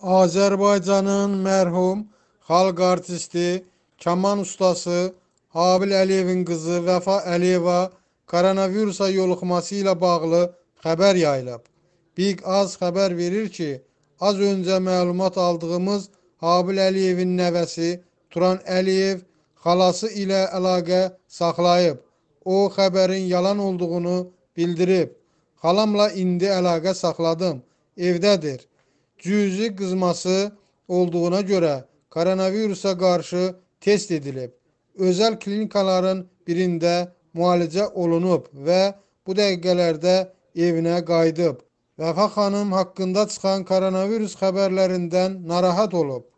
Azərbaycanın mərhum xalq artisti, kaman ustası Habil Əliyevin qızı Vəfa Əliyeva koronavirusa yoluxması ilə bağlı xəbər yayılıb. Big Az xəbər verir ki, az öncə məlumat aldığımız Habil Əliyevin nəvəsi Turan Əliyev xalası ilə əlaqə saxlayıb. O xəbərin yalan olduğunu bildirib. Xalamla indi əlaqə saxladım. Evdədir cüzi qızması olduğuna görə koronavirusa qarşı test edilib. Özəl klinikaların birində müalicə olunub və bu dəqiqələrdə evinə qayıdıb. Vəfa xanım haqqında çıxan koronavirus xəbərlərindən narahat olub.